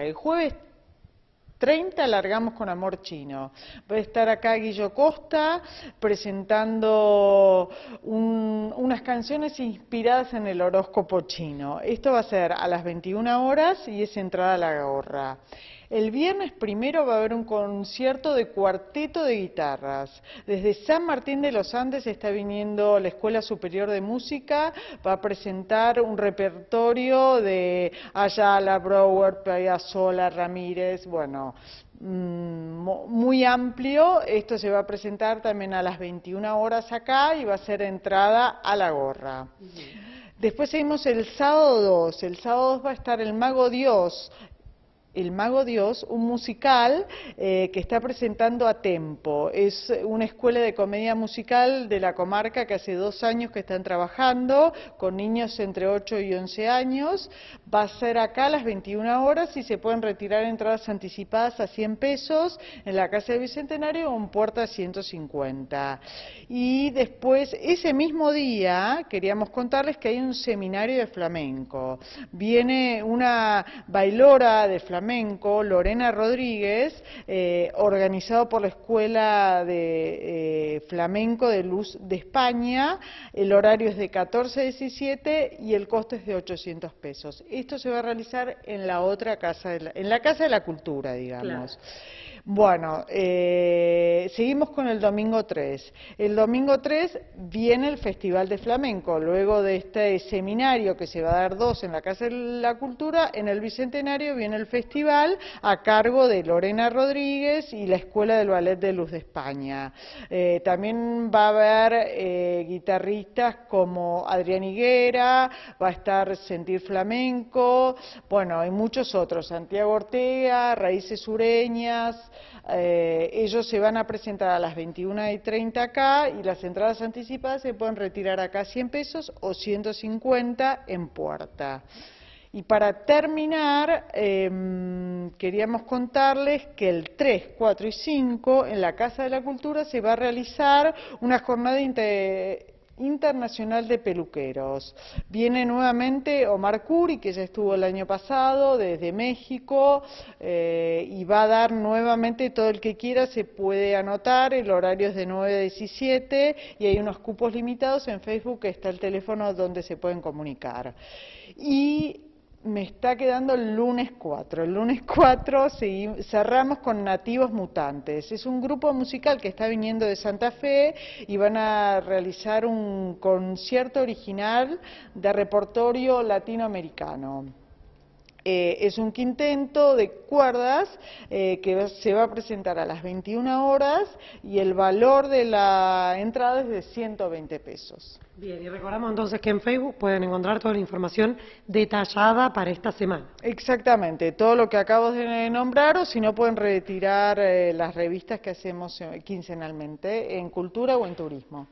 El jueves 30 largamos con Amor Chino. Va a estar acá Guillo Costa presentando unas canciones inspiradas en el horóscopo chino. Esto va a ser a las 21 horas y es entrada a la gorra. El viernes primero va a haber un concierto de cuarteto de guitarras. Desde San Martín de los Andes está viniendo la Escuela Superior de Música, va a presentar un repertorio de Ayala, Brower, Sola Ramírez, bueno, mm, muy amplio. Esto se va a presentar también a las 21 horas acá y va a ser entrada a la gorra. Después seguimos el sábado 2. El sábado 2 va a estar el Mago Dios el Mago Dios, un musical eh, que está presentando a Tempo. Es una escuela de comedia musical de la comarca que hace dos años que están trabajando con niños entre 8 y 11 años. Va a ser acá a las 21 horas y se pueden retirar entradas anticipadas a 100 pesos en la Casa de Bicentenario o en Puerta 150. Y después, ese mismo día, queríamos contarles que hay un seminario de flamenco. Viene una bailora de flamenco flamenco Lorena Rodríguez, eh, organizado por la Escuela de eh, Flamenco de Luz de España. El horario es de 14 17 y el costo es de 800 pesos. Esto se va a realizar en la otra casa, de la, en la Casa de la Cultura, digamos. Bueno, eh, seguimos con el domingo 3. El domingo 3 viene el Festival de Flamenco, luego de este seminario que se va a dar dos en la Casa de la Cultura, en el Bicentenario viene el festival a cargo de Lorena Rodríguez y la Escuela del Ballet de Luz de España. Eh, también va a haber eh, guitarristas como Adrián Higuera, va a estar Sentir Flamenco, bueno, hay muchos otros, Santiago Ortega, Raíces Sureñas, eh, ellos se van a presentar a las 21 y 30 acá y las entradas anticipadas se pueden retirar acá 100 pesos o 150 en puerta. Y para terminar, em, queríamos contarles que el 3, 4 y 5 en la Casa de la Cultura se va a realizar una jornada Internacional de Peluqueros. Viene nuevamente Omar Curi, que ya estuvo el año pasado desde México, eh, y va a dar nuevamente todo el que quiera, se puede anotar, el horario es de 9 a 17 y hay unos cupos limitados en Facebook, que está el teléfono donde se pueden comunicar. Y me está quedando el lunes 4. El lunes 4 cerramos con Nativos Mutantes. Es un grupo musical que está viniendo de Santa Fe y van a realizar un concierto original de repertorio latinoamericano. Eh, es un quintento de cuerdas eh, que se va a presentar a las 21 horas y el valor de la entrada es de 120 pesos. Bien, y recordamos entonces que en Facebook pueden encontrar toda la información detallada para esta semana. Exactamente, todo lo que acabo de nombrar o si no pueden retirar eh, las revistas que hacemos quincenalmente en cultura o en turismo.